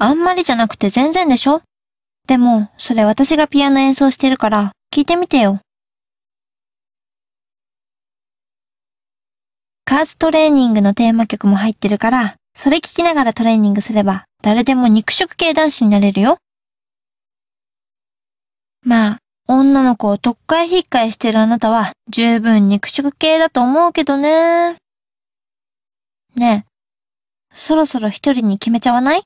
あんまりじゃなくて全然でしょでも、それ私がピアノ演奏してるから、聞いてみてよ。カーズトレーニングのテーマ曲も入ってるから、それ聞きながらトレーニングすれば、誰でも肉食系男子になれるよ。まあ、女の子をとっかえひっかえしてるあなたは、十分肉食系だと思うけどね。ねえ、そろそろ一人に決めちゃわない